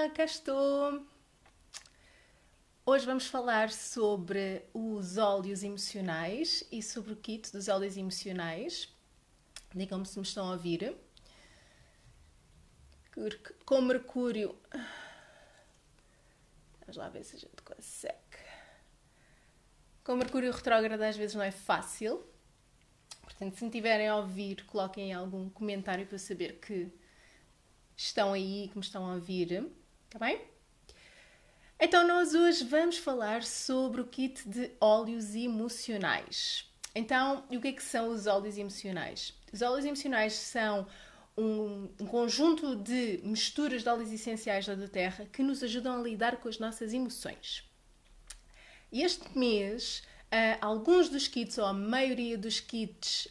Olá, cá estou! Hoje vamos falar sobre os óleos emocionais e sobre o kit dos óleos emocionais. Digam-me se me estão a ouvir. Com mercúrio. Vamos lá ver se a gente consegue. Com mercúrio retrógrado às vezes não é fácil. Portanto, se me tiverem a ouvir, coloquem algum comentário para saber que estão aí, que me estão a ouvir. Tá bem? Então, nós hoje vamos falar sobre o kit de óleos emocionais. Então, o que é que são os óleos emocionais? Os óleos emocionais são um, um conjunto de misturas de óleos essenciais da Terra que nos ajudam a lidar com as nossas emoções. E este mês, uh, alguns dos kits, ou a maioria dos kits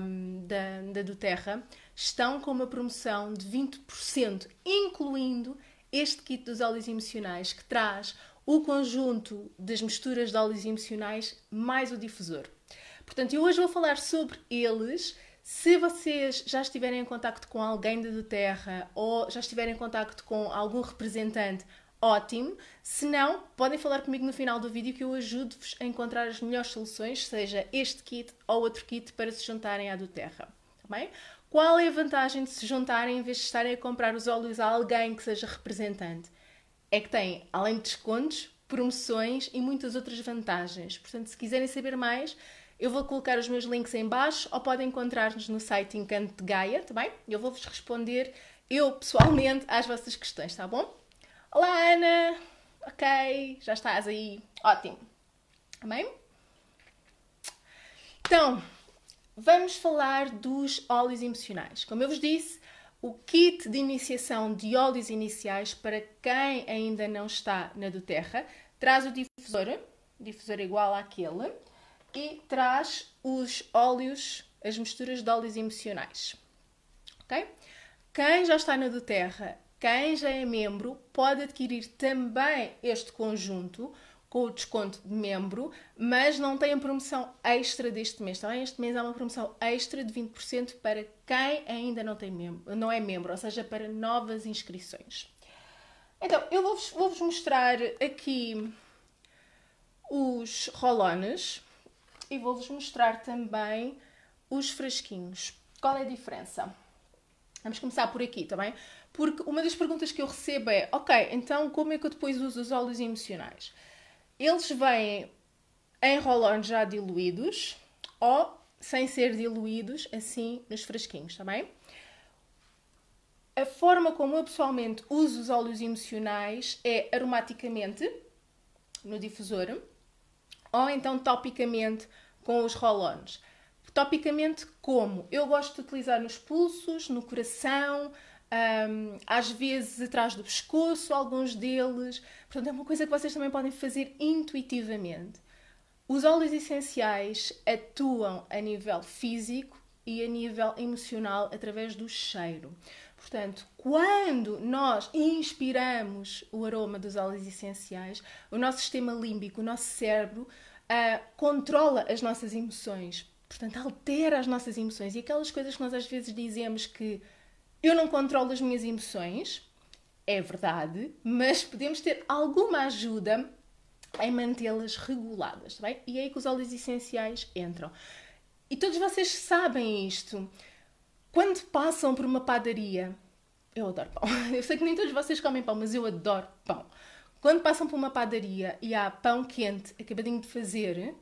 um, ehm, da, da Terra estão com uma promoção de 20%, incluindo este kit dos óleos emocionais que traz o conjunto das misturas de óleos emocionais mais o difusor. Portanto, eu hoje vou falar sobre eles. Se vocês já estiverem em contacto com alguém da Terra ou já estiverem em contacto com algum representante, ótimo. Se não, podem falar comigo no final do vídeo que eu ajudo-vos a encontrar as melhores soluções, seja este kit ou outro kit, para se juntarem à do Terra. Tá bem? Qual é a vantagem de se juntarem em vez de estarem a comprar os óleos a alguém que seja representante? É que tem, além de descontos, promoções e muitas outras vantagens. Portanto, se quiserem saber mais, eu vou colocar os meus links em baixo ou podem encontrar-nos no site Encanto de Gaia, tá bem? Eu vou-vos responder, eu pessoalmente, às vossas questões, tá bom? Olá, Ana! Ok, já estás aí. Ótimo. Amém? Tá então, Vamos falar dos óleos emocionais. Como eu vos disse, o kit de iniciação de óleos iniciais para quem ainda não está na do Terra traz o difusor, difusor igual àquele, e traz os óleos, as misturas de óleos emocionais. Ok? Quem já está na do Terra, quem já é membro, pode adquirir também este conjunto com o desconto de membro, mas não tem a promoção extra deste mês, também tá Este mês há uma promoção extra de 20% para quem ainda não, tem membro, não é membro, ou seja, para novas inscrições. Então, eu vou-vos vou mostrar aqui os rolones e vou-vos mostrar também os frasquinhos. Qual é a diferença? Vamos começar por aqui, tá bem? Porque uma das perguntas que eu recebo é: ok, então como é que eu depois uso os óleos emocionais? Eles vêm em roll-on já diluídos ou sem ser diluídos, assim nos frasquinhos, está bem? A forma como eu pessoalmente uso os óleos emocionais é aromaticamente no difusor ou então topicamente com os roll-ons. Topicamente como? Eu gosto de utilizar nos pulsos, no coração, um, às vezes atrás do pescoço, alguns deles. Portanto, é uma coisa que vocês também podem fazer intuitivamente. Os óleos essenciais atuam a nível físico e a nível emocional através do cheiro. Portanto, quando nós inspiramos o aroma dos óleos essenciais, o nosso sistema límbico, o nosso cérebro, uh, controla as nossas emoções. Portanto, altera as nossas emoções. E aquelas coisas que nós às vezes dizemos que eu não controlo as minhas emoções, é verdade, mas podemos ter alguma ajuda em mantê-las reguladas, tá bem? E é aí que os óleos essenciais entram. E todos vocês sabem isto. Quando passam por uma padaria, eu adoro pão. Eu sei que nem todos vocês comem pão, mas eu adoro pão. Quando passam por uma padaria e há pão quente acabadinho de fazer,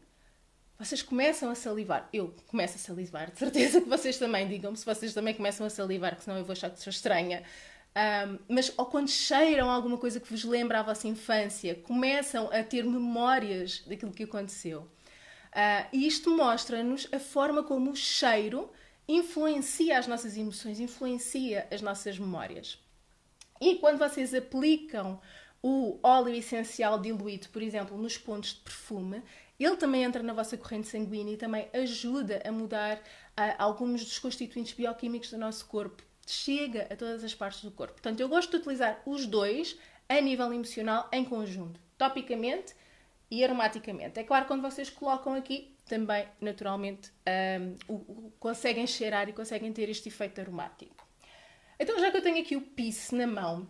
vocês começam a salivar. Eu começo a salivar, de certeza que vocês também. Digam-me se vocês também começam a salivar, que senão eu vou achar que sou estranha. Um, mas ou quando cheiram alguma coisa que vos lembra a vossa infância, começam a ter memórias daquilo que aconteceu. Uh, e isto mostra-nos a forma como o cheiro influencia as nossas emoções, influencia as nossas memórias. E quando vocês aplicam o óleo essencial diluído, por exemplo, nos pontos de perfume, ele também entra na vossa corrente sanguínea e também ajuda a mudar ah, alguns dos constituintes bioquímicos do nosso corpo. Chega a todas as partes do corpo. Portanto, eu gosto de utilizar os dois a nível emocional em conjunto, topicamente e aromaticamente. É claro, quando vocês colocam aqui, também naturalmente um, ah, o, o, conseguem cheirar e conseguem ter este efeito aromático. Então, já que eu tenho aqui o pisse na mão,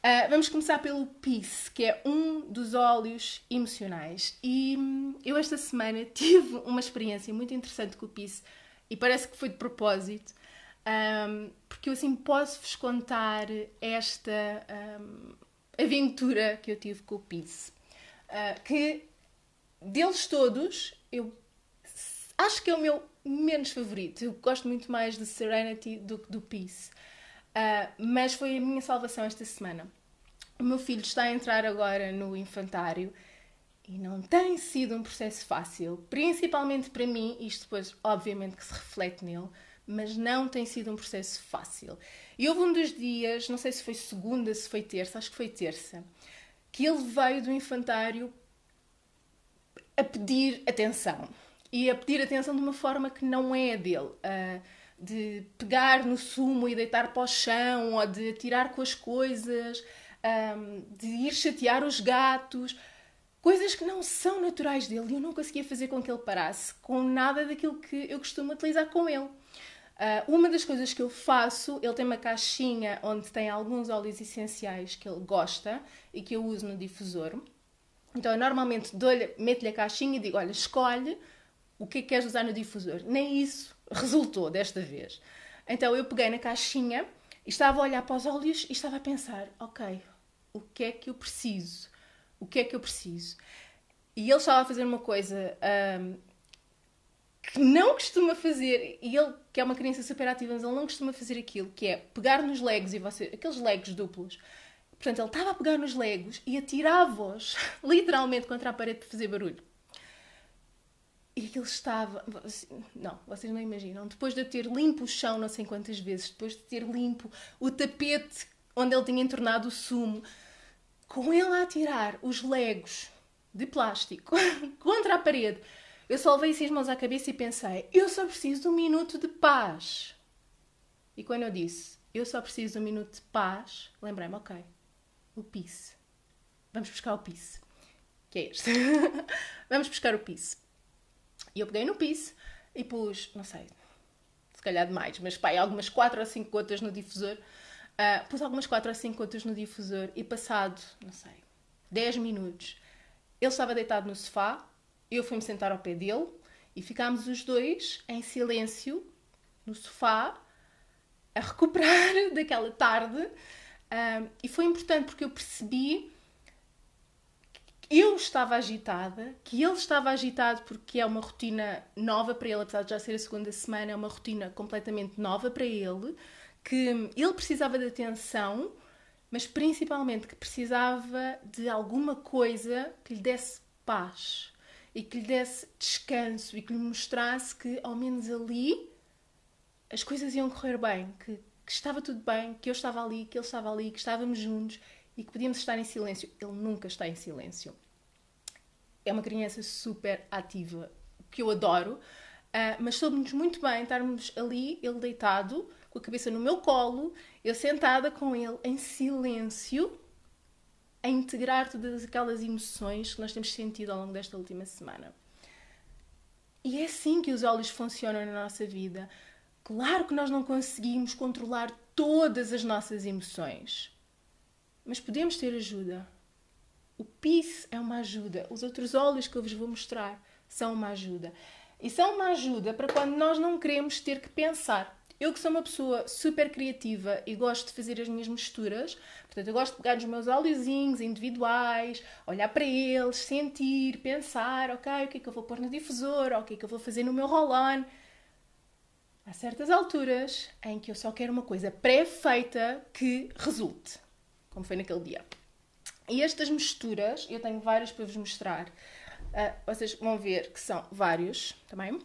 Uh, vamos começar pelo Peace, que é um dos óleos emocionais. E hum, eu esta semana tive uma experiência muito interessante com o Peace e parece que foi de propósito, um, porque eu assim posso-vos contar esta um, aventura que eu tive com o Peace. Uh, que deles todos, eu acho que é o meu menos favorito. Eu gosto muito mais de Serenity do que do Peace. Uh, mas foi a minha salvação esta semana. O meu filho está a entrar agora no infantário e não tem sido um processo fácil, principalmente para mim, isto depois obviamente que se reflete nele, mas não tem sido um processo fácil. E houve um dos dias, não sei se foi segunda, se foi terça, acho que foi terça, que ele veio do infantário a pedir atenção. E a pedir atenção de uma forma que não é a dele. Uh, de pegar no sumo e deitar para o chão, ou de tirar com as coisas, um, de ir chatear os gatos, coisas que não são naturais dele. E eu não conseguia fazer com que ele parasse com nada daquilo que eu costumo utilizar com ele. Uh, uma das coisas que eu faço, ele tem uma caixinha onde tem alguns óleos essenciais que ele gosta e que eu uso no difusor. Então eu normalmente meto-lhe a caixinha e digo: Olha, escolhe o que é que queres usar no difusor. Nem isso resultou desta vez. Então eu peguei na caixinha e estava a olhar para os olhos e estava a pensar: ok, o que é que eu preciso? O que é que eu preciso? E ele estava a fazer uma coisa um, que não costuma fazer, e ele, que é uma criança super ativa, mas ele não costuma fazer aquilo, que é pegar nos legos e você. aqueles legos duplos. Portanto, ele estava a pegar nos legos e atirava-os literalmente contra a parede para fazer barulho. E aquilo estava. Assim, não, vocês não imaginam. Depois de eu ter limpo o chão não sei quantas vezes, depois de ter limpo o tapete onde ele tinha entornado o sumo, com ele a tirar os legos de plástico contra a parede, eu só levei assim as mãos à cabeça e pensei: eu só preciso de um minuto de paz. E quando eu disse: eu só preciso de um minuto de paz, lembrei-me: ok, o pisse. Vamos buscar o pisse. Que é este. Vamos buscar o pisse. E eu peguei no piso e pus, não sei, se calhar demais, mas pai, algumas 4 ou 5 gotas no difusor. Uh, pus algumas 4 ou 5 gotas no difusor e passado, não sei, 10 minutos, ele estava deitado no sofá, eu fui-me sentar ao pé dele e ficámos os dois em silêncio no sofá a recuperar daquela tarde. Um, ah, e foi importante porque eu percebi eu estava agitada, que ele estava agitado porque é uma rotina nova para ele, apesar de já ser a segunda semana, é uma rotina completamente nova para ele, que ele precisava de atenção, mas principalmente que precisava de alguma coisa que lhe desse paz e que lhe desse descanso e que lhe mostrasse que ao menos ali as coisas iam correr bem, que, que estava tudo bem, que eu estava ali, que ele estava ali, que estávamos juntos e que podíamos estar em silêncio. Ele nunca está em silêncio. É uma criança super ativa, que eu adoro, uh, mas soube-nos muito bem estarmos ali, ele deitado, com a cabeça no meu colo, eu sentada com ele em silêncio, a integrar todas aquelas emoções que nós temos sentido ao longo desta última semana. E é assim que os olhos funcionam na nossa vida. Claro que nós não conseguimos controlar todas as nossas emoções. Mas podemos ter ajuda. O PIS é uma ajuda. Os outros óleos que eu vos vou mostrar são uma ajuda. E são uma ajuda para quando nós não queremos ter que pensar. Eu que sou uma pessoa super criativa e gosto de fazer as minhas misturas, portanto eu gosto de pegar nos meus óleozinhos individuais, olhar para eles, sentir, pensar, ok, o que é que eu vou pôr no difusor, o que é que eu vou fazer no meu roll-on. Há certas alturas em que eu só quero uma coisa pré-feita que resulte como foi naquele dia. E estas misturas, eu tenho várias para vos mostrar. Uh, vocês vão ver que são vários também. Tá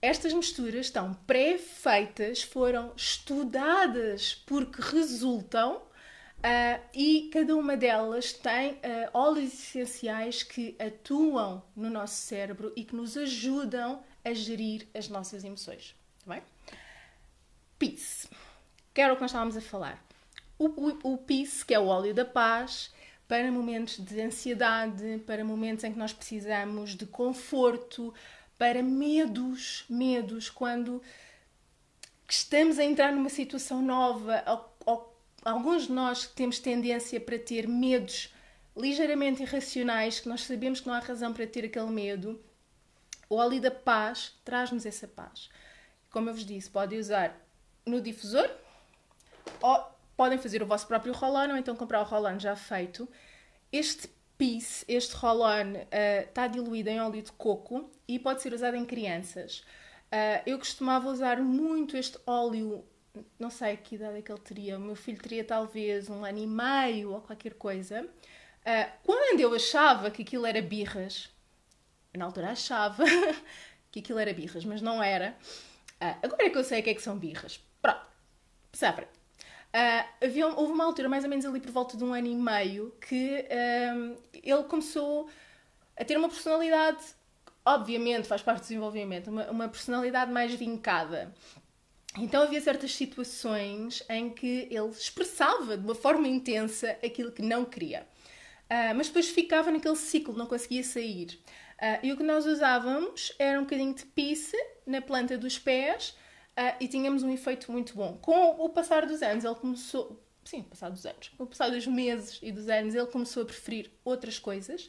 estas misturas estão pré-feitas, foram estudadas porque resultam uh, e cada uma delas tem uh, óleos essenciais que atuam no nosso cérebro e que nos ajudam a gerir as nossas emoções. também tá bem? Peace. Que era o que nós estávamos a falar o, o, o peace, que é o óleo da paz, para momentos de ansiedade, para momentos em que nós precisamos de conforto, para medos, medos, quando estamos a entrar numa situação nova, ou, ou, alguns de nós temos tendência para ter medos ligeiramente irracionais, que nós sabemos que não há razão para ter aquele medo, o óleo da paz traz-nos essa paz. Como eu vos disse, pode usar no difusor ou podem fazer o vosso próprio roll-on ou então comprar o roll-on já feito. Este piece, este roll-on, eh, está uh, diluído em óleo de coco e pode ser usado em crianças. Uh, eu costumava usar muito este óleo, não sei que idade é que ele teria, o meu filho teria talvez um ano e meio ou qualquer coisa. Uh, quando eu achava que aquilo era birras, na altura achava que aquilo era birras, mas não era. agora é que eu sei o que é que são birras. Pronto, passar Uh, havia, houve uma altura, mais ou menos ali por volta de um ano e meio, que ah, ele começou a ter uma personalidade, obviamente faz parte do desenvolvimento, uma, uma personalidade mais vincada. Então havia certas situações em que ele expressava de uma forma intensa aquilo que não queria. Uh, mas depois ficava naquele ciclo, não conseguia sair. Uh, e o que nós usávamos era um bocadinho de pisse na planta dos pés Uh, e tínhamos um efeito muito bom. Com o passar dos anos, ele começou. Sim, passar dos anos. Com o passar dos meses e dos anos, ele começou a preferir outras coisas.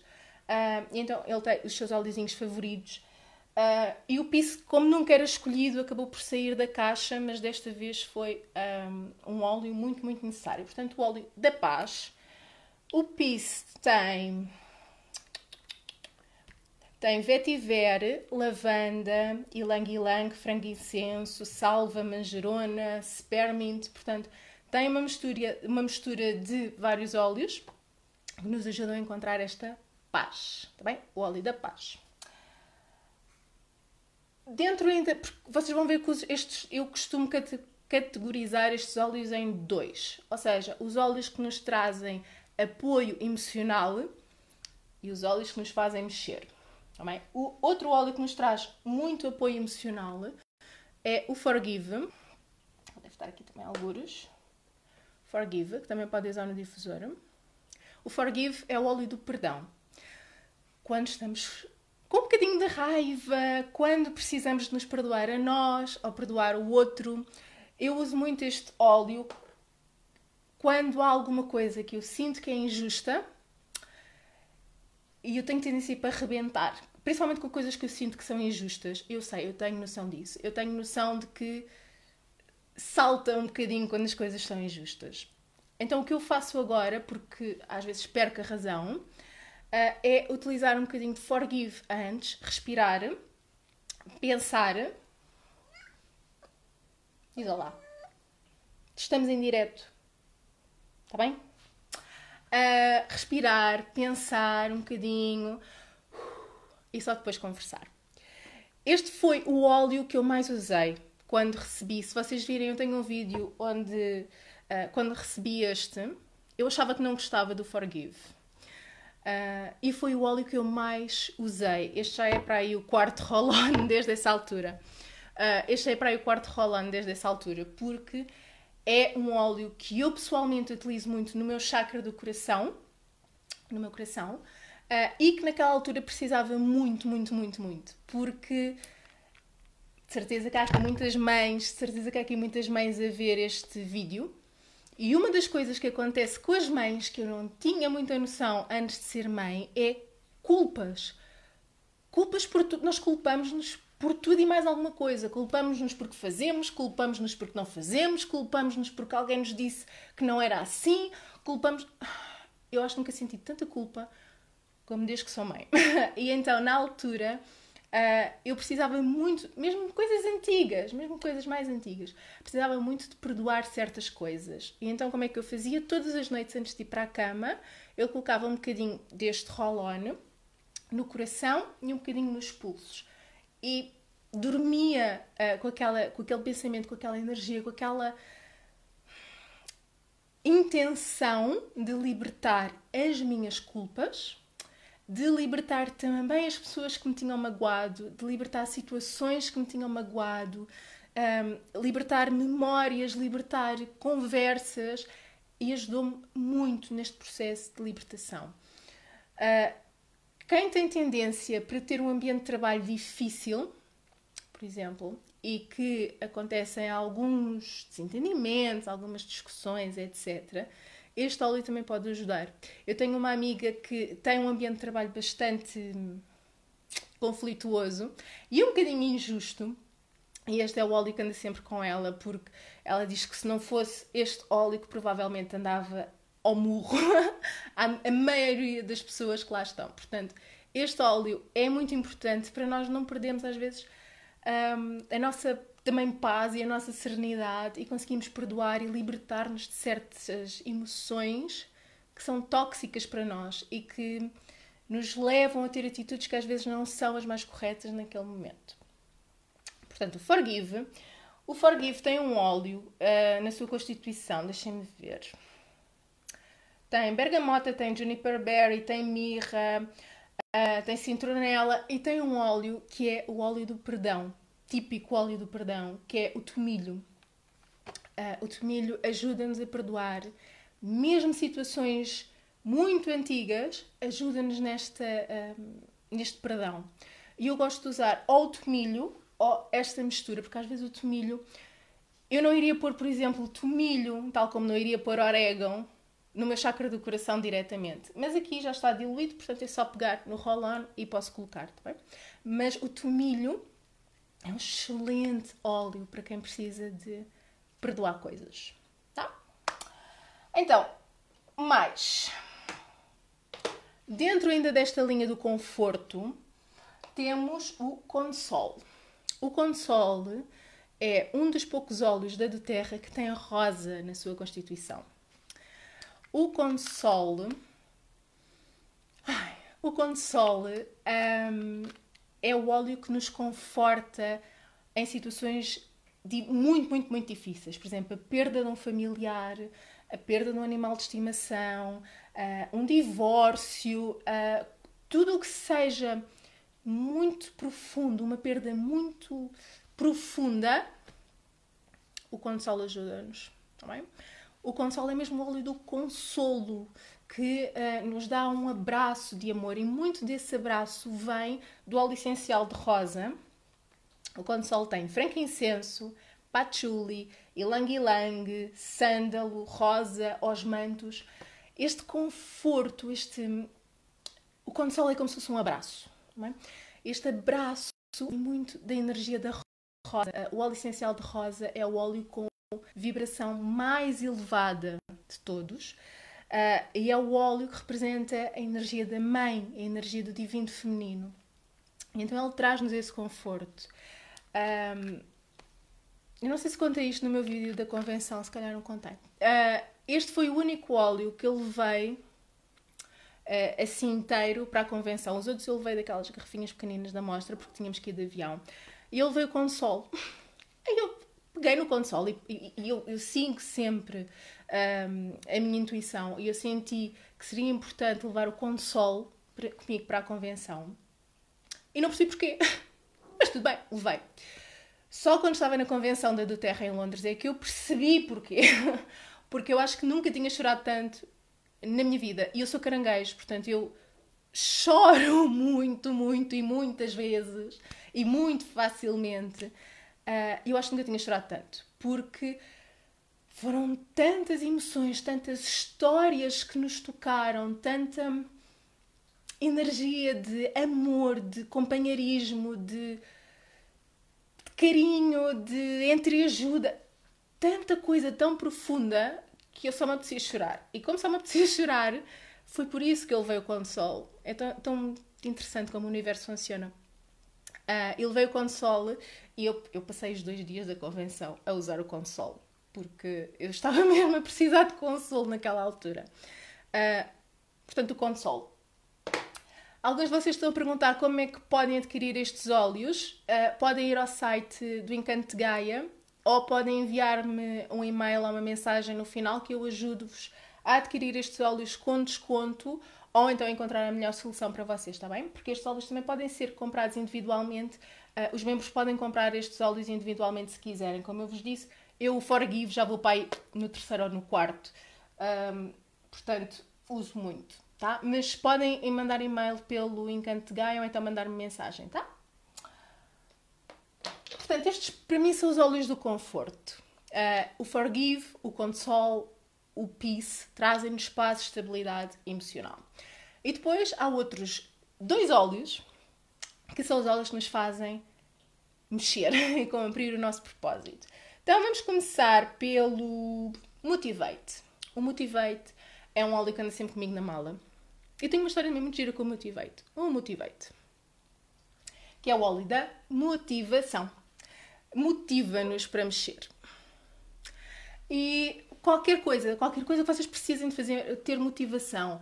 Uh, então, ele tem os seus óleozinhos favoritos. Uh, e o piso, como nunca era escolhido, acabou por sair da caixa, mas desta vez foi um, um óleo muito, muito necessário. Portanto, o óleo da paz. O piso tem tem vetiver, lavanda, ilang-ilang, frango-incenso, salva, manjerona, spearmint. Portanto, tem uma mistura, uma mistura de vários óleos que nos ajudam a encontrar esta paz, tá bem? O óleo da paz. Dentro ainda, vocês vão ver que estes, eu costumo categorizar estes óleos em dois, ou seja, os óleos que nos trazem apoio emocional e os óleos que nos fazem mexer. Também. O outro óleo que nos traz muito apoio emocional é o Forgive. Deve estar aqui também alguns. Forgive, que também pode usar no difusor. O Forgive é o óleo do perdão. Quando estamos com um bocadinho de raiva, quando precisamos de nos perdoar a nós ou perdoar o outro, eu uso muito este óleo quando há alguma coisa que eu sinto que é injusta e eu tenho tendência para arrebentar, principalmente com coisas que eu sinto que são injustas. Eu sei, eu tenho noção disso. Eu tenho noção de que salta um bocadinho quando as coisas são injustas. Então o que eu faço agora, porque às vezes perco a razão, eh, é utilizar um bocadinho de forgive antes, respirar, pensar. Diz olá. Estamos em direto. Está bem? respirar, pensar um bocadinho e só depois conversar. Este foi o óleo que eu mais usei quando recebi. Se vocês virem, eu tenho um vídeo onde, uh, quando recebi este, eu achava que não gostava do Forgive. Uh, e foi o óleo que eu mais usei. Este já é para aí o quarto roll-on desde essa altura. Uh, este é para aí o quarto roll-on desde essa altura, porque é um óleo que eu pessoalmente utilizo muito no meu chakra do coração, no meu coração, uh, e que naquela altura precisava muito, muito, muito, muito, porque de certeza que há aqui muitas mães, de certeza que há aqui muitas mães a ver este vídeo. E uma das coisas que acontece com as mães que eu não tinha muita noção antes de ser mãe é culpas. Culpas por tudo, nós culpamos-nos por tudo e mais alguma coisa. Culpamos-nos porque fazemos, culpamos-nos porque não fazemos, culpamos-nos porque alguém nos disse que não era assim, culpamos. Eu acho que nunca senti tanta culpa como desde que sou mãe. e então, na altura, ah, eu precisava muito, mesmo coisas antigas, mesmo coisas mais antigas, precisava muito de perdoar certas coisas. E então, como é que eu fazia? Todas as noites antes de ir para a cama, eu colocava um bocadinho deste roll-on no coração e um bocadinho nos pulsos e dormia uh, com, aquela, com aquele pensamento, com aquela energia, com aquela intenção de libertar as minhas culpas, de libertar também as pessoas que me tinham magoado, de libertar situações que me tinham magoado, um, ehm, libertar memórias, libertar conversas e ajudou-me muito neste processo de libertação. Uh, quem tem tendência para ter um ambiente de trabalho difícil, por exemplo, e que acontecem alguns desentendimentos, algumas discussões, etc., este óleo também pode ajudar. Eu tenho uma amiga que tem um ambiente de trabalho bastante conflituoso e um bocadinho injusto. E este é o óleo que anda sempre com ela, porque ela diz que se não fosse este óleo, que provavelmente andava ao murro a maioria das pessoas que lá estão. Portanto, este óleo é muito importante para nós não perdermos às vezes hum, a nossa também paz e a nossa serenidade e conseguimos perdoar e libertar-nos de certas emoções que são tóxicas para nós e que nos levam a ter atitudes que às vezes não são as mais corretas naquele momento. Portanto, o Forgive. O Forgive tem um óleo uh, na sua constituição, deixem-me ver. Tem bergamota, tem juniper berry, tem mirra, uh, tem cintronela e tem um óleo que é o óleo do perdão, típico óleo do perdão, que é o tomilho. Uh, o tomilho ajuda-nos a perdoar, mesmo situações muito antigas, ajuda-nos nesta, uh, neste perdão. E eu gosto de usar ou o tomilho ou esta mistura, porque às vezes o tomilho. Eu não iria pôr, por exemplo, tomilho, tal como não iria pôr orégão, no meu chakra do coração diretamente. Mas aqui já está diluído, portanto é só pegar no roll-on e posso colocar, tá bem? Mas o tomilho é um excelente óleo para quem precisa de perdoar coisas, tá? Então, mais. Dentro ainda desta linha do conforto, temos o consol. O consol é um dos poucos óleos da do Terra que tem rosa na sua constituição. O console. Ai, o console um, é o óleo que nos conforta em situações muito, muito, muito difíceis. Por exemplo, a perda de um familiar, a perda de um animal de estimação, uh, um divórcio, uh, tudo o que seja muito profundo, uma perda muito profunda, o console ajuda-nos, está bem? O consolo é mesmo o óleo do consolo, que uh, nos dá um abraço de amor e muito desse abraço vem do óleo essencial de rosa. O consolo tem frankincenso, patchouli, ilang-ilang, sândalo, rosa, osmantos. Este conforto, este o consolo é como se fosse um abraço. É? Este abraço é muito da energia da rosa. O óleo essencial de rosa é o óleo com vibração mais elevada de todos. Uh, e é o óleo que representa a energia da mãe, a energia do divino feminino. Então ele traz-nos esse conforto. Um, eu não sei se contei isto no meu vídeo da convenção, se calhar não contei. Uh, este foi o único óleo que eu levei uh, assim inteiro para a convenção. Os outros eu levei daquelas garrafinhas pequeninas da mostra porque tínhamos que ir de avião. E ele veio com o sol. Aí eu peguei no console e, e eu, eu sigo sempre um, a minha intuição e eu senti que seria importante levar o console para, comigo para a convenção e não percebi porquê, mas tudo bem, levei. Só quando estava na convenção da Duterra em Londres é que eu percebi porquê, porque eu acho que nunca tinha chorado tanto na minha vida e eu sou caranguejo, portanto eu choro muito, muito e muitas vezes e muito facilmente. Uh, eu acho que nunca tinha chorado tanto, porque foram tantas emoções, tantas histórias que nos tocaram, tanta energia de amor, de companheirismo, de, de carinho, de entreajuda, tanta coisa tão profunda que eu só me apetecia chorar. E como só me apetecia chorar, foi por isso que ele veio com o Sol. É tão, tão interessante como o universo funciona. Uh, ah, eu levei o console e eu, eu passei os dois dias da convenção a usar o console, porque eu estava mesmo a precisar de console naquela altura. Uh, portanto, o console. Alguns de vocês estão a perguntar como é que podem adquirir estes óleos. Uh, podem ir ao site do Encanto Gaia ou podem enviar-me um e-mail ou uma mensagem no final que eu ajudo-vos a adquirir estes óleos com desconto ou então encontrar a melhor solução para vocês, está bem? Porque estes óleos também podem ser comprados individualmente, uh, os membros podem comprar estes óleos individualmente se quiserem, como eu vos disse, eu o Forgive já vou para aí no terceiro ou no quarto, um, portanto, uso muito, tá? Mas podem mandar e-mail pelo Encanto de Gaia ou então mandar-me mensagem, tá? Portanto, estes para mim são os óleos do conforto. Uh, o Forgive, o Console, o Peace trazem-nos paz e estabilidade emocional. E depois há outros dois óleos, que são os óleos que nos fazem mexer e cumprir o nosso propósito. Então vamos começar pelo Motivate. O Motivate é um óleo que anda sempre comigo na mala. Eu tenho uma história muito gira com o Motivate. O Motivate, que é o óleo da motivação. Motiva-nos para mexer. E qualquer coisa, qualquer coisa que vocês precisem de fazer, ter motivação,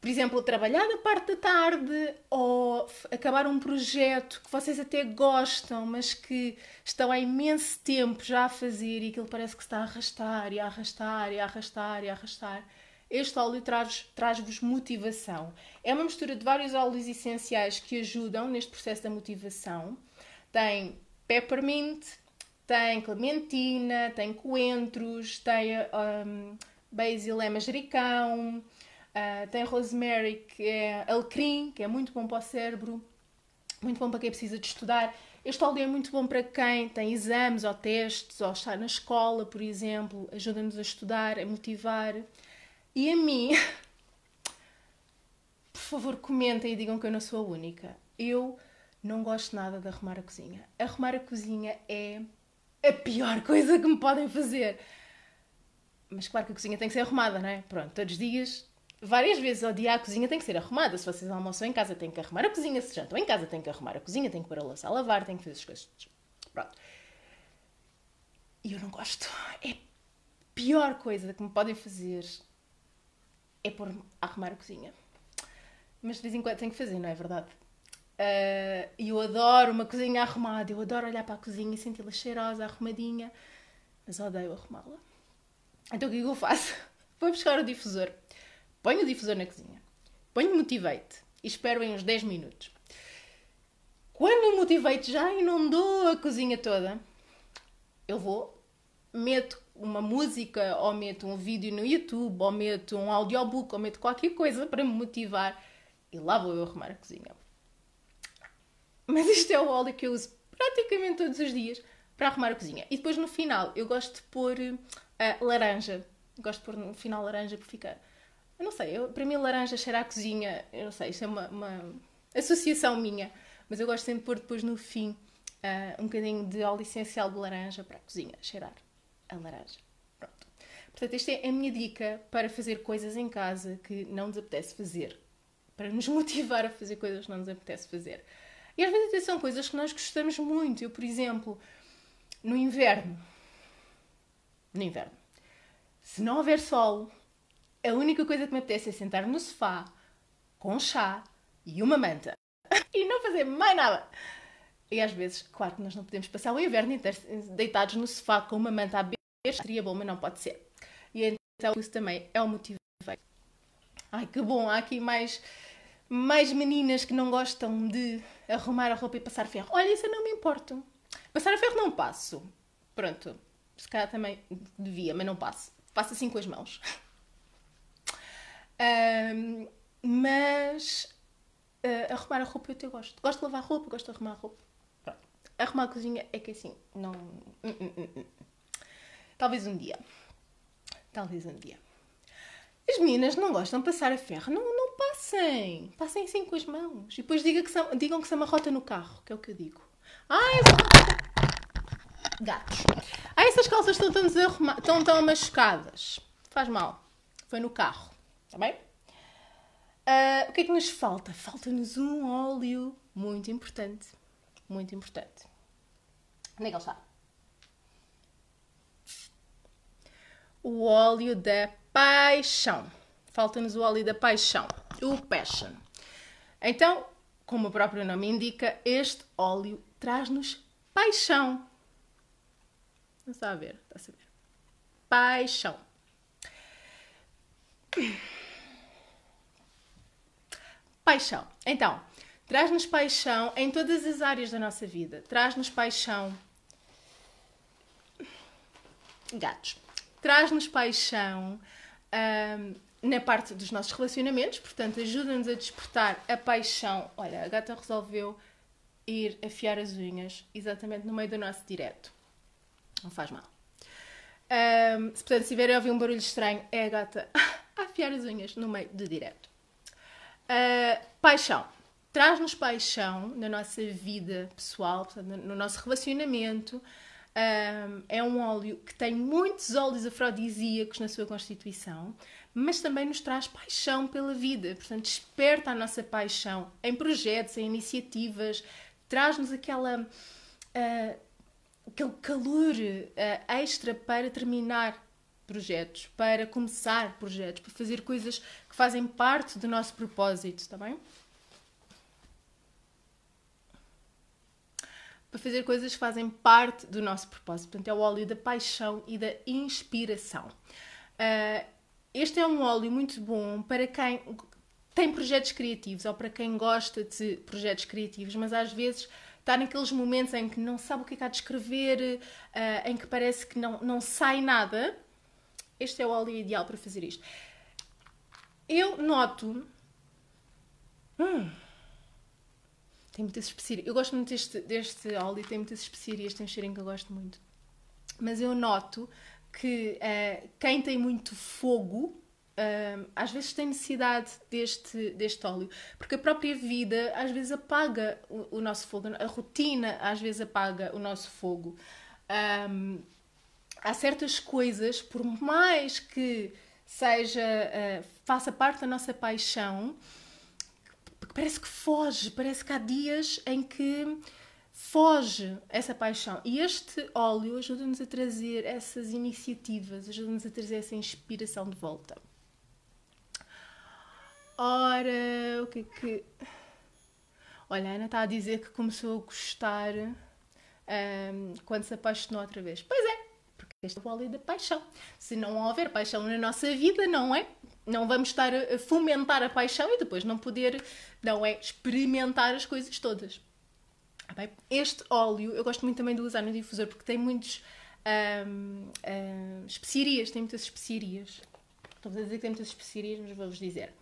por exemplo, trabalhar da parte da tarde ou acabar um projeto que vocês até gostam, mas que estão há imenso tempo já a fazer e aquilo parece que está a arrastar e a arrastar e a arrastar e a arrastar. Este óleo traz-vos traz motivação. É uma mistura de vários óleos essenciais que ajudam neste processo da motivação. Tem peppermint, tem clementina, tem coentros, tem um, basil é manjericão, ah, tem rosemary, que é alecrim, que é muito bom para o cérebro, muito bom para quem precisa de estudar. Este óleo é muito bom para quem tem exames ou testes, ou está na escola, por exemplo, ajuda-nos a estudar, a motivar. E a mim, por favor, comentem e digam que eu não sou a única. Eu não gosto nada de arrumar a cozinha. Arrumar a cozinha é a pior coisa que me podem fazer. Mas claro que a cozinha tem que ser arrumada, não é? Pronto, todos os dias várias vezes ao dia a cozinha tem que ser arrumada. Se vocês almoçam em casa, tem que arrumar a cozinha. Se jantam em casa, tem que arrumar a cozinha, tem que pôr a louça a lavar, tem que fazer as coisas. Pronto. E eu não gosto. É a pior coisa que me podem fazer é pôr arrumar a cozinha. Mas de vez em quando tenho que fazer, não é verdade? E uh, ah, eu adoro uma cozinha arrumada, eu adoro olhar para a cozinha e senti-la cheirosa, arrumadinha, mas odeio arrumá-la. Então o que é que eu faço? Vou buscar o difusor Ponho o difusor na cozinha. Ponho Motivate e espero em uns 10 minutos. Quando o Motivate já inundou a cozinha toda, eu vou, meto uma música, ou meto um vídeo no YouTube, ou meto um audiobook, ou meto qualquer coisa para me motivar e lá vou eu arrumar a cozinha. Mas isto é o óleo que eu uso praticamente todos os dias para arrumar a cozinha. E depois no final eu gosto de pôr uh, laranja. Gosto de pôr no final laranja porque fica eu não sei, eu, para mim laranja cheira à cozinha, eu não sei, isto é uma, uma associação minha, mas eu gosto sempre de pôr depois no fim uh, um bocadinho de óleo essencial de laranja para a cozinha, cheirar a laranja. Pronto. Portanto, esta é a minha dica para fazer coisas em casa que não nos apetece fazer, para nos motivar a fazer coisas que não nos apetece fazer. E às vezes até são coisas que nós gostamos muito. Eu, por exemplo, no inverno, no inverno, se não houver sol, a única coisa que me apetece é sentar no sofá com chá e uma manta e não fazer mais nada. E às vezes, claro que nós não podemos passar o inverno deitados no sofá com uma manta a beber, seria bom, mas não pode ser. E então isso também é o motivo. Ai que bom, há aqui mais, mais meninas que não gostam de arrumar a roupa e passar ferro. Olha, isso eu não me importo. Passar a ferro não passo. Pronto, se calhar também devia, mas não passo. Passo assim com as mãos. Um, mas uh, arrumar a roupa eu até gosto. Gosto de lavar roupa, gosto de arrumar a roupa. Pronto. Tá. Arrumar a cozinha é que assim, não. Hum, hum, hum, Talvez um dia. Talvez um dia. As meninas não gostam de passar a ferro. Não, não passem. Passem assim com as mãos. E depois diga que são, digam que uma rota no carro, que é o que eu digo. Ai, gatos. ah essas calças estão tão estão tão machucadas. Faz mal. Foi no carro. Está bem? Uh, ah, o que é que nos falta? Falta-nos um óleo muito importante. Muito importante. Onde é que ele está? O óleo da paixão. Falta-nos o óleo da paixão. O passion. Então, como o próprio nome indica, este óleo traz-nos paixão. Não está a ver, está a saber. Paixão. Paixão. Então, traz-nos paixão em todas as áreas da nossa vida. Traz-nos paixão. Gatos. Traz-nos paixão hum, na parte dos nossos relacionamentos, portanto, ajuda-nos a despertar a paixão. Olha, a gata resolveu ir afiar as unhas exatamente no meio do nosso direto. Não faz mal. Um, se, portanto, se tiverem a ouvir um barulho estranho, é a gata a afiar as unhas no meio do direto. Uh, paixão. Traz-nos paixão na nossa vida pessoal, no nosso relacionamento. é um óleo que tem muitos óleos afrodisíacos na sua constituição, mas também nos traz paixão pela vida, portanto, desperta a nossa paixão em projetos, em iniciativas, traz-nos aquela. Uh, aquele calor uh, extra para terminar projetos, para começar projetos, para fazer coisas que fazem parte do nosso propósito, está bem? Para fazer coisas que fazem parte do nosso propósito. Portanto, é o óleo da paixão e da inspiração. Uh, este é um óleo muito bom para quem tem projetos criativos ou para quem gosta de projetos criativos, mas às vezes está naqueles momentos em que não sabe o que é que há de escrever, uh, em que parece que não, não sai nada este é o óleo ideal para fazer isto. Eu noto. Hum, tem muitas especiarias. Eu gosto muito deste, deste óleo, tem muitas especiarias, tem um cheirinho que eu gosto muito. Mas eu noto que uh, quem tem muito fogo uh, às vezes tem necessidade deste, deste óleo, porque a própria vida às vezes apaga o, o nosso fogo, a rotina às vezes apaga o nosso fogo. Um, há certas coisas, por mais que seja uh, faça parte da nossa paixão, parece que foge, parece que há dias em que foge essa paixão. E este óleo ajuda-nos a trazer essas iniciativas, ajuda-nos a trazer essa inspiração de volta. Ora, o que é que. Olha, a Ana está a dizer que começou a gostar um, ehm, quando se apaixonou outra vez. Pois é, esta bola é da paixão. Se não houver paixão na nossa vida, não é? Não vamos estar a fomentar a paixão e depois não poder, não é? Experimentar as coisas todas. Bem, este óleo eu gosto muito também de usar no difusor porque tem muitos. Um, um, especiarias, tem muitas especiarias. Estou a dizer que tem muitas especiarias, mas vou-vos dizer.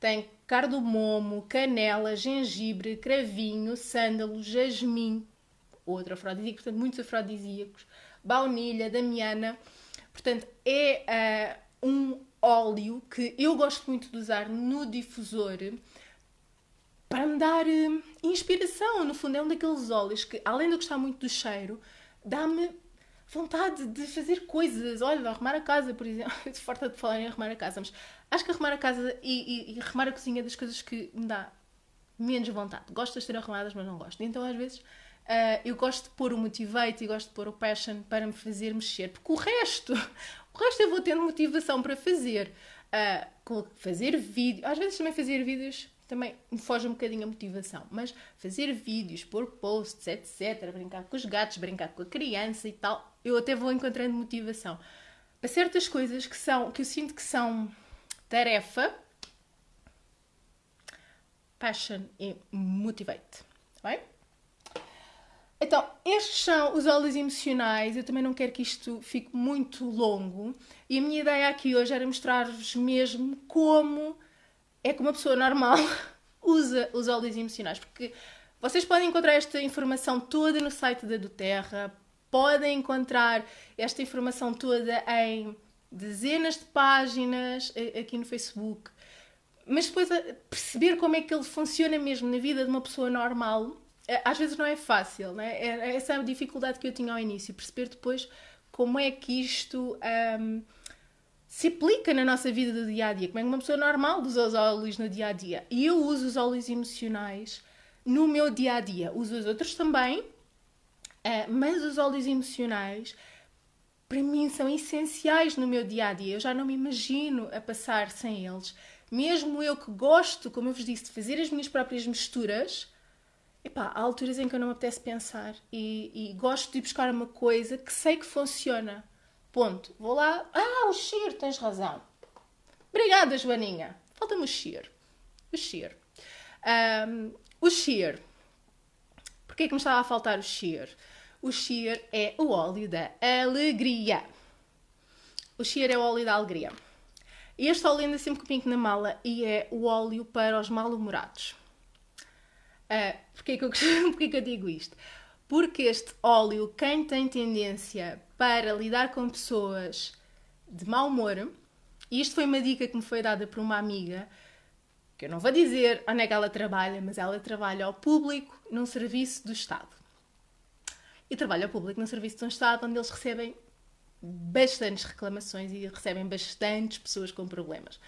Tem cardomomo, canela, gengibre, cravinho, sândalo, jasmim, outro afrodisíaco, portanto, muitos afrodisíacos baunilha, damiana. Portanto, é uh, um óleo que eu gosto muito de usar no difusor para me dar uh, inspiração. No fundo, é um daqueles óleos que, além de eu gostar muito do cheiro, dá-me vontade de fazer coisas. Olha, arrumar a casa, por exemplo. Estou farta de falar em arrumar a casa, mas acho que arrumar a casa e, e, e arrumar a cozinha é das coisas que me dá menos vontade. Gosto de ser arrumadas, mas não gosto. Então, às vezes, Uh, eu gosto de pôr o motivate e gosto de pôr o passion para me fazer mexer, porque o resto, o resto eu vou tendo motivação para fazer. Uh, fazer vídeo, às vezes também fazer vídeos também me foge um bocadinho a motivação, mas fazer vídeos, pôr posts, etc., brincar com os gatos, brincar com a criança e tal, eu até vou encontrando motivação. Para certas coisas que são, que eu sinto que são tarefa, passion e motivate, tá então, estes são os óleos emocionais. Eu também não quero que isto fique muito longo. E a minha ideia aqui hoje era mostrar-vos mesmo como é que uma pessoa normal usa os óleos emocionais. Porque vocês podem encontrar esta informação toda no site da Doterra, podem encontrar esta informação toda em dezenas de páginas aqui no Facebook. Mas depois perceber como é que ele funciona mesmo na vida de uma pessoa normal é, às vezes não é fácil, né? É, é essa é a dificuldade que eu tinha ao início, perceber depois como é que isto um, se aplica na nossa vida do dia a dia, como é que uma pessoa normal usa os óleos no dia a dia. E eu uso os óleos emocionais no meu dia a dia, uso os outros também, eh, mas os óleos emocionais para mim são essenciais no meu dia a dia. Eu já não me imagino a passar sem eles. Mesmo eu que gosto, como eu vos disse, de fazer as minhas próprias misturas epá, há alturas em que eu não me apetece pensar e, e gosto de buscar uma coisa que sei que funciona. Ponto. Vou lá, ah, o cheiro, tens razão. Obrigada, Joaninha. Falta-me o cheiro. O cheiro. Um, o cheiro. Porquê é que me estava a faltar o cheiro? O cheiro é o óleo da alegria. O cheiro é o óleo da alegria. E este óleo ainda sempre que pingo na mala e é o óleo para os mal-humorados. Uh, é, porquê, é que eu, porquê é que eu digo isto? Porque este óleo, quem tem tendência para lidar com pessoas de mau humor, e isto foi uma dica que me foi dada por uma amiga, que eu não vou dizer onde é que ela trabalha, mas ela trabalha ao público num serviço do Estado. E trabalha ao público num serviço do Estado onde eles recebem bastantes reclamações e recebem bastantes pessoas com problemas.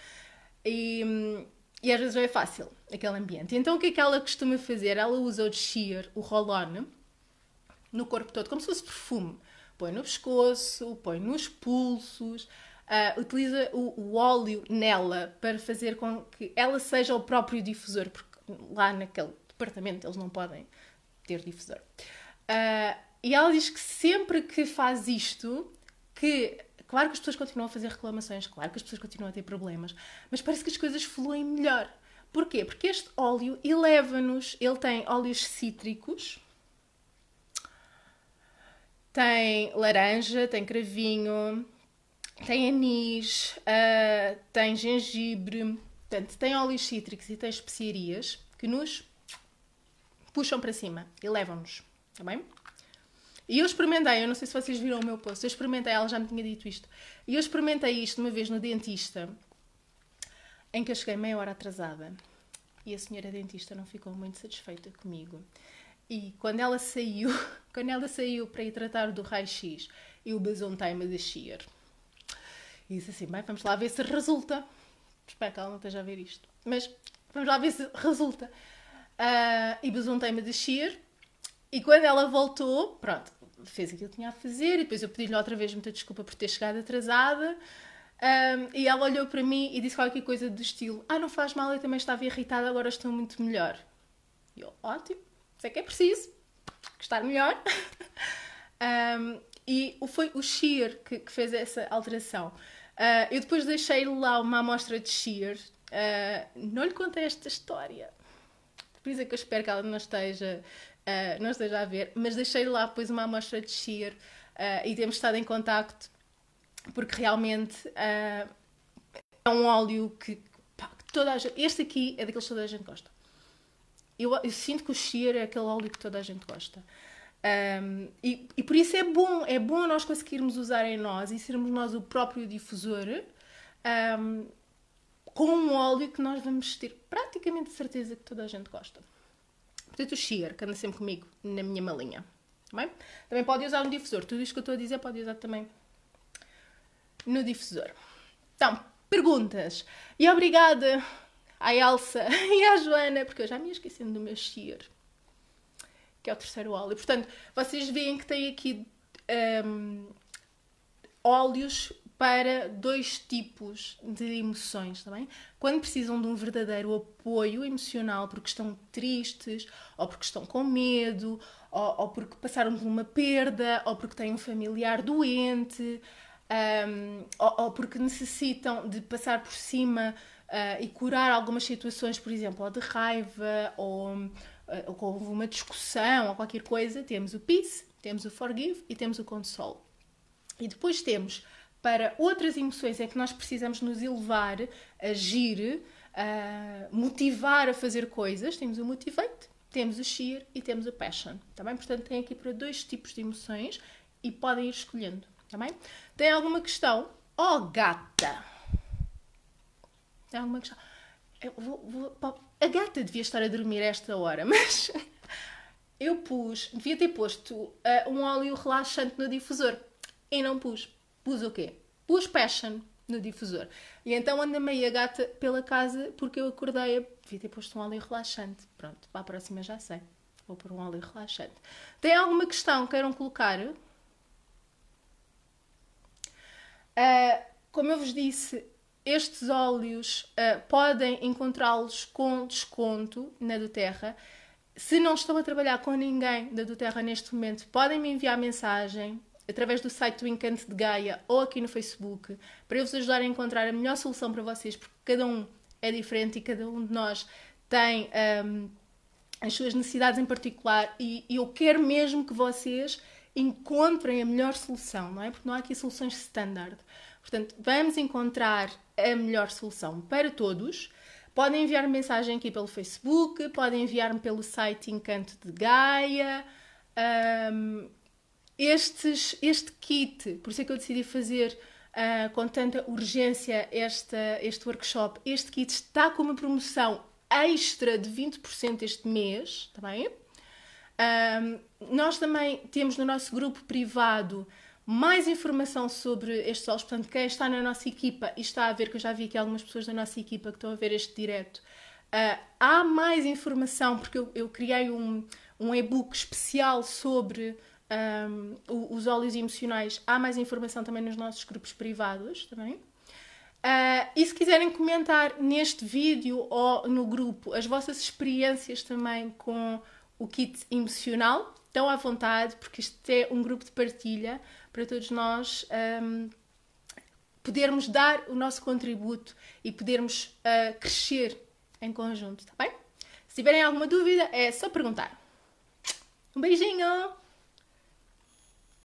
E hum, e às vezes não é fácil aquele ambiente. Então o que é que ela costuma fazer? Ela usa o sheer, o roll-on, no corpo todo, como se fosse perfume. Põe no pescoço, põe nos pulsos, uh, utiliza o, o, óleo nela para fazer com que ela seja o próprio difusor, porque lá naquele departamento eles não podem ter difusor. Uh, e ela diz que sempre que faz isto, que Claro que as pessoas continuam a fazer reclamações, claro que as pessoas continuam a ter problemas, mas parece que as coisas fluem melhor. Porquê? Porque este óleo eleva-nos, ele tem óleos cítricos, tem laranja, tem cravinho, tem anis, uh, tem gengibre, portanto, tem óleos cítricos e tem especiarias que nos puxam para cima, elevam-nos, está bem? E eu experimentei, eu não sei se vocês viram o meu post, eu experimentei, ela já me tinha dito isto. E eu experimentei isto uma vez no dentista, em que eu cheguei meia hora atrasada. E a senhora dentista não ficou muito satisfeita comigo. E quando ela saiu, quando ela saiu para ir tratar do raio-x, eu besontei-me de shear. E disse assim, bem, vamos lá ver se resulta. Espero que ela não esteja a ver isto. Mas vamos lá ver se resulta. Uh, e besuntei-me de shear. E quando ela voltou, pronto, fez aquilo que tinha a fazer e depois eu pedi-lhe outra vez muita desculpa por ter chegado atrasada. Um, e ela olhou para mim e disse qualquer coisa do estilo: Ah, não faz mal, eu também estava irritada, agora estou muito melhor. E eu, ótimo, isso é que é preciso, estar melhor. um, e foi o Sheer que, que fez essa alteração. Uh, eu depois deixei lá uma amostra de Sheer, uh, não lhe contei esta história. Por isso é que eu espero que ela não esteja ah, não esteja a ver, mas deixei lá depois uma amostra de shear uh, ah, e temos estado em contacto porque realmente uh, é um óleo que, pá, que, toda a gente, este aqui é daqueles que toda a gente gosta. Eu, eu sinto que o shear é aquele óleo que toda a gente gosta. Um, e, e, por isso é bom, é bom nós conseguirmos usar em nós e sermos nós o próprio difusor um, com um óleo que nós vamos ter praticamente certeza que toda a gente gosta. Portanto, o sheer, que anda sempre comigo na minha malinha. Tá também pode usar no difusor. Tudo isto que eu estou a dizer pode usar também no difusor. Então, perguntas. E obrigada à Elsa e à Joana, porque eu já me ia esquecendo do meu sheer, que é o terceiro óleo. Portanto, vocês veem que tem aqui um, óleos para dois tipos de emoções, também. Tá Quando precisam de um verdadeiro apoio emocional porque estão tristes, ou porque estão com medo, ou, ou porque passaram por uma perda, ou porque têm um familiar doente, um, ou, ou, porque necessitam de passar por cima uh, e curar algumas situações, por exemplo, ou de raiva, ou, com eh, ou houve uma discussão, ou qualquer coisa, temos o peace, temos o forgive e temos o console. E depois temos para outras emoções em é que nós precisamos nos elevar, agir, uh, motivar a fazer coisas, temos o motivate, temos o sheer e temos o passion. Tá bem? Portanto, tem aqui para dois tipos de emoções e podem ir escolhendo. Tá bem? Tem alguma questão? Oh, gata! Tem alguma questão? Vou, vou, a gata devia estar a dormir a esta hora, mas eu pus, devia ter posto uh, um óleo relaxante no difusor e não pus Pus o quê? Pus Passion no difusor. E então anda meia gata pela casa porque eu acordei, devia ter posto um óleo relaxante. Pronto, para a próxima já sei. Vou pôr um óleo relaxante. Tem alguma questão que queiram colocar? Uh, como eu vos disse, estes óleos uh, podem encontrá-los com desconto na do Terra. Se não estão a trabalhar com ninguém da do Terra neste momento, podem me enviar mensagem através do site do Encanto de Gaia ou aqui no Facebook, para eu vos ajudar a encontrar a melhor solução para vocês, porque cada um é diferente e cada um de nós tem um, as suas necessidades em particular e, e eu quero mesmo que vocês encontrem a melhor solução, não é? Porque não há aqui soluções standard. Portanto, vamos encontrar a melhor solução para todos. Podem enviar -me mensagem aqui pelo Facebook, podem enviar-me pelo site Encanto de Gaia. Um, estes, este kit, por isso é que eu decidi fazer uh, com tanta urgência este, este workshop, este kit está com uma promoção extra de 20% este mês, está bem? Ah, nós também temos no nosso grupo privado mais informação sobre estes solos. Portanto, quem está na nossa equipa e está a ver, que eu já vi aqui algumas pessoas da nossa equipa que estão a ver este direto, uh, há mais informação, porque eu, eu criei um, um e-book especial sobre um, os óleos emocionais, há mais informação também nos nossos grupos privados também. Tá uh, ah, e se quiserem comentar neste vídeo ou no grupo as vossas experiências também com o kit emocional, estão à vontade, porque isto é um grupo de partilha para todos nós um, podermos dar o nosso contributo e podermos uh, crescer em conjunto, tá bem? Se tiverem alguma dúvida, é só perguntar. Um beijinho!